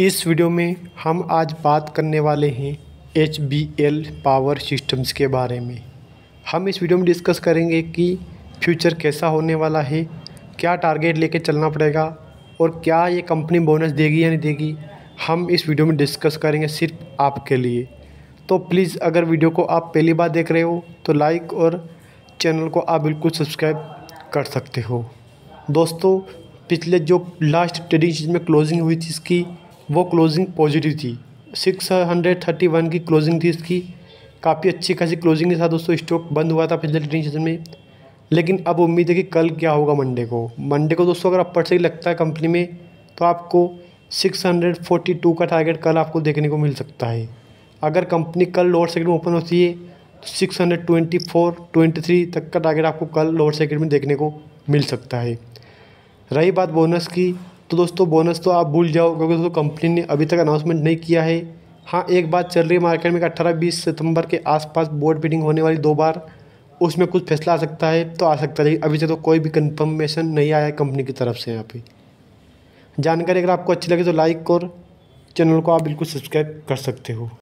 इस वीडियो में हम आज बात करने वाले हैं H B L power systems के बारे में हम इस वीडियो में डिस्कस करेंगे कि फ्यूचर कैसा होने वाला है क्या टारगेट लेके चलना पड़ेगा और क्या ये कंपनी बोनस देगी या नहीं देगी हम इस वीडियो में डिस्कस करेंगे सिर्फ आपके लिए तो प्लीज़ अगर वीडियो को आप पहली बार देख रहे हो तो लाइक और चैनल को आप बिल्कुल सब्सक्राइब कर सकते हो दोस्तों पिछले जो लास्ट ट्रेडिंग चीज़ में क्लोजिंग हुई थी इसकी वो क्लोजिंग पॉजिटिव थी सिक्स हंड्रेड थर्टी वन की क्लोजिंग थी इसकी काफ़ी अच्छी खासी क्लोजिंग के साथ दोस्तों स्टॉक बंद हुआ था पिछले ट्रेडिंग सेशन में लेकिन अब उम्मीद है कि कल क्या होगा मंडे को मंडे को दोस्तों अगर अपर से लगता है कंपनी में तो आपको 642 का टारगेट कल आपको देखने को मिल सकता है अगर कंपनी कल लोअर सेकेंड में ओपन होती है तो ट्वेंटी थ्री तक का टारगेट आपको कल लोअर सेकेंड में देखने को मिल सकता है रही बात बोनस की तो दोस्तों बोनस तो आप भूल जाओ क्योंकि दोस्तों कंपनी ने अभी तक अनाउंसमेंट नहीं किया है हाँ एक बात चल रही है मार्केट में कि अट्ठारह बीस सितंबर के आसपास बोर्ड मीटिंग होने वाली दो बार उसमें कुछ फैसला आ सकता है तो आ सकता है अभी तक तो कोई भी कंफर्मेशन नहीं आया है कंपनी की तरफ से यहाँ पे जानकारी अगर आपको अच्छी लगे तो लाइक और चैनल को आप बिल्कुल सब्सक्राइब कर सकते हो